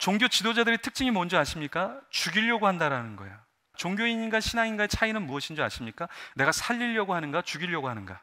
종교 지도자들의 특징이 뭔지 아십니까? 죽이려고 한다라는 거예요. 종교인인가 신앙인가의 차이는 무엇인지 아십니까? 내가 살리려고 하는가, 죽이려고 하는가.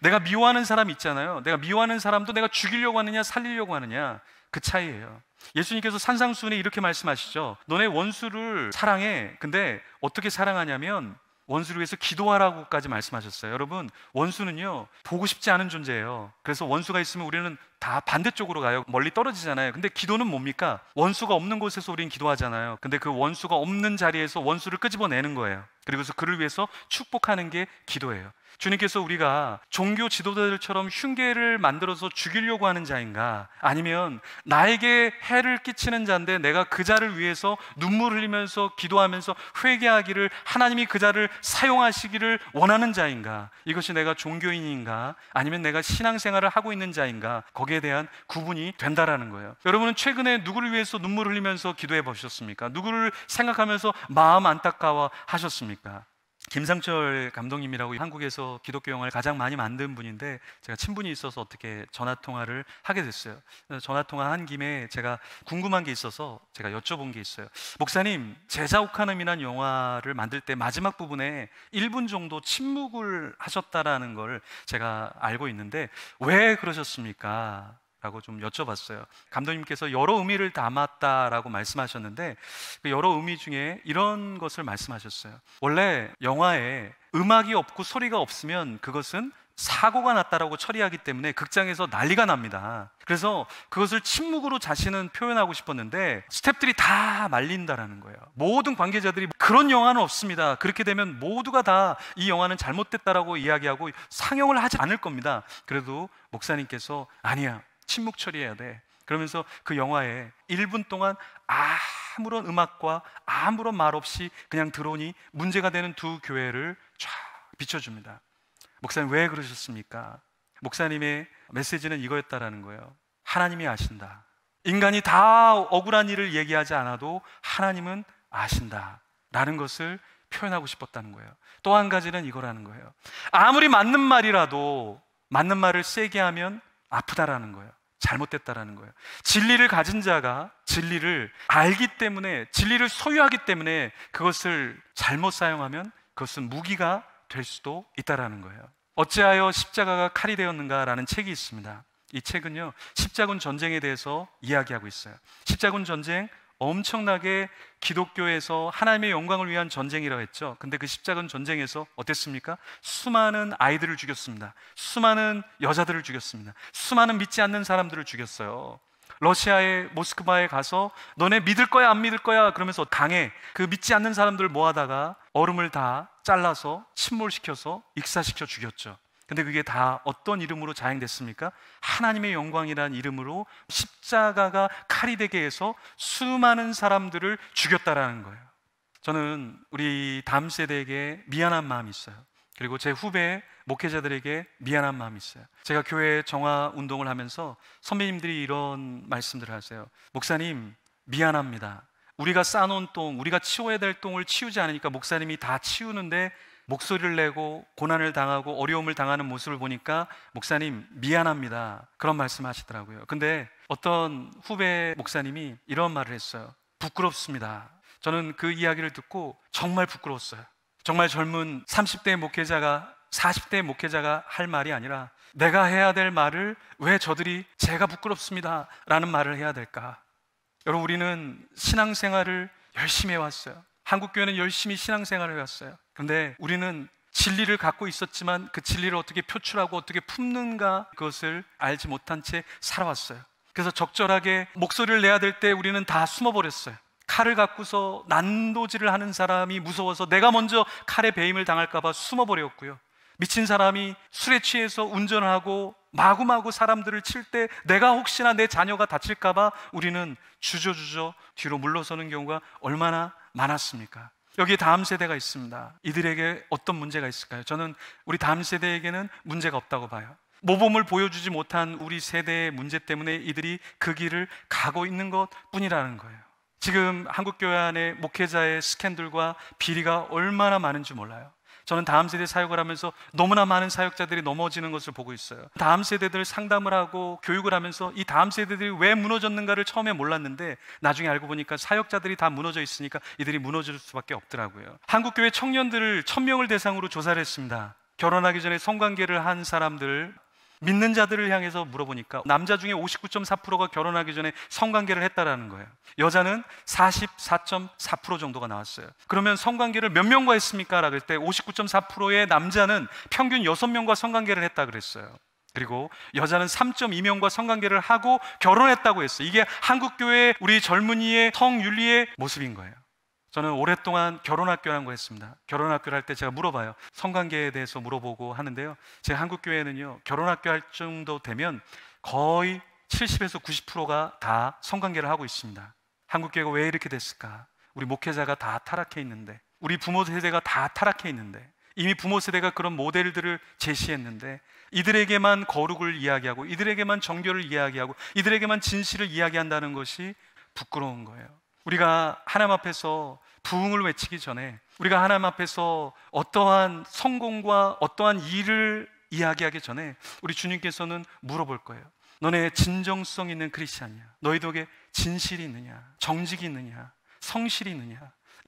내가 미워하는 사람 있잖아요. 내가 미워하는 사람도 내가 죽이려고 하느냐, 살리려고 하느냐. 그 차이예요. 예수님께서 산상순에 이렇게 말씀하시죠. 너네 원수를 사랑해. 근데 어떻게 사랑하냐면 원수를 위해서 기도하라고까지 말씀하셨어요. 여러분, 원수는요, 보고 싶지 않은 존재예요. 그래서 원수가 있으면 우리는 다 반대쪽으로 가요. 멀리 떨어지잖아요. 근데 기도는 뭡니까? 원수가 없는 곳에서 우리는 기도하잖아요. 근데 그 원수가 없는 자리에서 원수를 끄집어내는 거예요. 그리고서 그를 위해서 축복하는 게 기도예요. 주님께서 우리가 종교 지도자들처럼 흉계를 만들어서 죽이려고 하는 자인가 아니면 나에게 해를 끼치는 자인데 내가 그 자를 위해서 눈물 흘리면서 기도하면서 회개하기를 하나님이 그 자를 사용하시기를 원하는 자인가 이것이 내가 종교인인가 아니면 내가 신앙생활을 하고 있는 자인가 거기에 대한 구분이 된다라는 거예요. 여러분은 최근에 누구를 위해서 눈물 흘리면서 기도해 보셨습니까? 누구를 생각하면서 마음 안타까워 하셨습니까? 김상철 감독님이라고 한국에서 기독교 영화를 가장 많이 만든 분인데 제가 친분이 있어서 어떻게 전화 통화를 하게 됐어요. 전화 통화 한 김에 제가 궁금한 게 있어서 제가 여쭤본 게 있어요. 목사님, 제자 옥하늠이란 영화를 만들 때 마지막 부분에 1분 정도 침묵을 하셨다라는 걸 제가 알고 있는데 왜 그러셨습니까? 라고 좀 여쭤봤어요. 감독님께서 여러 의미를 담았다라고 말씀하셨는데 그 여러 의미 중에 이런 것을 말씀하셨어요. 원래 영화에 음악이 없고 소리가 없으면 그것은 사고가 났다라고 처리하기 때문에 극장에서 난리가 납니다. 그래서 그것을 침묵으로 자신은 표현하고 싶었는데 스탭들이 다 말린다라는 거예요. 모든 관계자들이 그런 영화는 없습니다. 그렇게 되면 모두가 다 이 영화는 잘못됐다라고 이야기하고 상영을 하지 않을 겁니다. 그래도 목사님께서 아니야. 침묵 처리해야 돼. 그러면서 그 영화에 1분 동안 아무런 음악과 아무런 말 없이 그냥 들어오니 문제가 되는 두 교회를 쫙 비춰줍니다. 목사님 왜 그러셨습니까? 목사님의 메시지는 이거였다라는 거예요. 하나님이 아신다. 인간이 다 억울한 일을 얘기하지 않아도 하나님은 아신다. 라는 것을 표현하고 싶었다는 거예요. 또 한 가지는 이거라는 거예요. 아무리 맞는 말이라도 맞는 말을 세게 하면 아프다라는 거예요. 잘못됐다라는 거예요. 진리를 가진 자가 진리를 알기 때문에 진리를 소유하기 때문에 그것을 잘못 사용하면 그것은 무기가 될 수도 있다라는 거예요. 어찌하여 십자가가 칼이 되었는가라는 책이 있습니다. 이 책은요 십자군 전쟁에 대해서 이야기하고 있어요. 십자군 전쟁 엄청나게 기독교에서 하나님의 영광을 위한 전쟁이라고 했죠. 근데 그십자가 전쟁에서 어땠습니까? 수많은 아이들을 죽였습니다. 수많은 여자들을 죽였습니다. 수많은 믿지 않는 사람들을 죽였어요. 러시아의 모스크바에 가서 너네 믿을 거야 안 믿을 거야 그러면서 당에 그 믿지 않는 사람들 을 모아다가 얼음을 다 잘라서 침몰시켜서 익사시켜 죽였죠. 근데 그게 다 어떤 이름으로 자행됐습니까? 하나님의 영광이란 이름으로 십자가가 칼이 되게 해서 수많은 사람들을 죽였다라는 거예요. 저는 우리 다음 세대에게 미안한 마음이 있어요. 그리고 제 후배 목회자들에게 미안한 마음이 있어요. 제가 교회 정화 운동을 하면서 선배님들이 이런 말씀들을 하세요. 목사님, 미안합니다. 우리가 쌓놓은 똥, 우리가 치워야 될 똥을 치우지 않으니까 목사님이 다 치우는데 목소리를 내고 고난을 당하고 어려움을 당하는 모습을 보니까 목사님 미안합니다. 그런 말씀 하시더라고요. 근데 어떤 후배 목사님이 이런 말을 했어요. 부끄럽습니다. 저는 그 이야기를 듣고 정말 부끄러웠어요. 정말 젊은 30대 목회자가 40대 목회자가 할 말이 아니라 내가 해야 될 말을 왜 저들이 제가 부끄럽습니다 라는 말을 해야 될까? 여러분, 우리는 신앙생활을 열심히 해왔어요. 한국교회는 열심히 신앙생활을 해왔어요. 근데 우리는 진리를 갖고 있었지만 그 진리를 어떻게 표출하고 어떻게 품는가 그것을 알지 못한 채 살아왔어요. 그래서 적절하게 목소리를 내야 될 때 우리는 다 숨어버렸어요. 칼을 갖고서 난도질을 하는 사람이 무서워서 내가 먼저 칼에 배임을 당할까봐 숨어버렸고요. 미친 사람이 술에 취해서 운전을 하고 마구마구 사람들을 칠 때 내가 혹시나 내 자녀가 다칠까봐 우리는 주저주저 뒤로 물러서는 경우가 얼마나 많았습니까? 여기 다음 세대가 있습니다. 이들에게 어떤 문제가 있을까요? 저는 우리 다음 세대에게는 문제가 없다고 봐요. 모범을 보여주지 못한 우리 세대의 문제 때문에 이들이 그 길을 가고 있는 것 뿐이라는 거예요. 지금 한국교회 안에 목회자의 스캔들과 비리가 얼마나 많은지 몰라요. 저는 다음 세대 사역을 하면서 너무나 많은 사역자들이 넘어지는 것을 보고 있어요. 다음 세대들 상담을 하고 교육을 하면서 이 다음 세대들이 왜 무너졌는가를 처음에 몰랐는데 나중에 알고 보니까 사역자들이 다 무너져 있으니까 이들이 무너질 수밖에 없더라고요. 한국교회 청년들을 천명을 대상으로 조사를 했습니다. 결혼하기 전에 성관계를 한 사람들 믿는 자들을 향해서 물어보니까 남자 중에 59.4%가 결혼하기 전에 성관계를 했다라는 거예요. 여자는 44.4% 정도가 나왔어요. 그러면 성관계를 몇 명과 했습니까? 라고 할때 59.4%의 남자는 평균 6명과 성관계를 했다 그랬어요. 그리고 여자는 3.2명과 성관계를 하고 결혼했다고 했어요. 이게 한국 교회 우리 젊은이의 성윤리의 모습인 거예요. 저는 오랫동안 결혼학교라는 거 했습니다. 결혼학교를 할 때 제가 물어봐요. 성관계에 대해서 물어보고 하는데요. 제 한국교회는요, 결혼학교 할 정도 되면 거의 70에서 90%가 다 성관계를 하고 있습니다. 한국교회가 왜 이렇게 됐을까? 우리 목회자가 다 타락해 있는데, 우리 부모 세대가 다 타락해 있는데, 이미 부모 세대가 그런 모델들을 제시했는데, 이들에게만 거룩을 이야기하고, 이들에게만 정결을 이야기하고, 이들에게만 진실을 이야기한다는 것이 부끄러운 거예요. 우리가 하나님 앞에서 부흥을 외치기 전에 우리가 하나님 앞에서 어떠한 성공과 어떠한 일을 이야기하기 전에 우리 주님께서는 물어볼 거예요. 너네 진정성 있는 크리스찬이야. 너희 덕에 진실이 있느냐? 정직이 있느냐? 성실이 있느냐?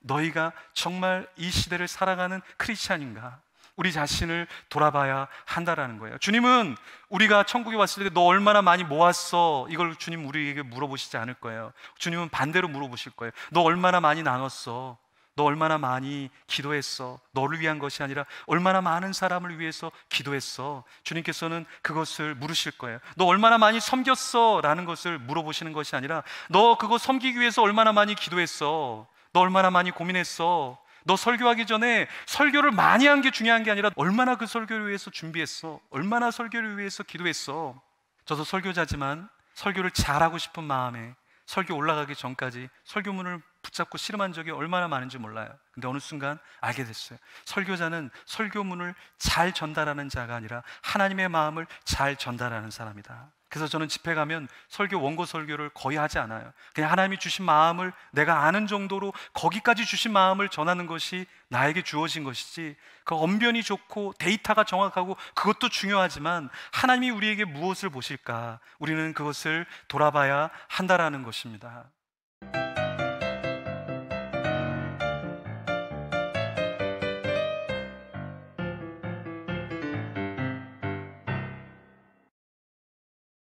너희가 정말 이 시대를 살아가는 크리스찬인가? 우리 자신을 돌아봐야 한다라는 거예요. 주님은 우리가 천국에 왔을 때 너 얼마나 많이 모았어? 이걸 주님 우리에게 물어보시지 않을 거예요. 주님은 반대로 물어보실 거예요. 너 얼마나 많이 나눴어? 너 얼마나 많이 기도했어? 너를 위한 것이 아니라 얼마나 많은 사람을 위해서 기도했어? 주님께서는 그것을 물으실 거예요. 너 얼마나 많이 섬겼어? 라는 것을 물어보시는 것이 아니라 너 그거 섬기기 위해서 얼마나 많이 기도했어? 너 얼마나 많이 고민했어? 너 설교하기 전에 설교를 많이 한 게 중요한 게 아니라 얼마나 그 설교를 위해서 준비했어? 얼마나 설교를 위해서 기도했어? 저도 설교자지만 설교를 잘하고 싶은 마음에 설교 올라가기 전까지 설교문을 붙잡고 실험한 적이 얼마나 많은지 몰라요. 근데 어느 순간 알게 됐어요. 설교자는 설교문을 잘 전달하는 자가 아니라 하나님의 마음을 잘 전달하는 사람이다. 그래서 저는 집회 가면 설교 원고 설교를 거의 하지 않아요. 그냥 하나님이 주신 마음을 내가 아는 정도로 거기까지 주신 마음을 전하는 것이 나에게 주어진 것이지. 그 언변이 좋고 데이터가 정확하고 그것도 중요하지만 하나님이 우리에게 무엇을 보실까? 우리는 그것을 돌아봐야 한다라는 것입니다.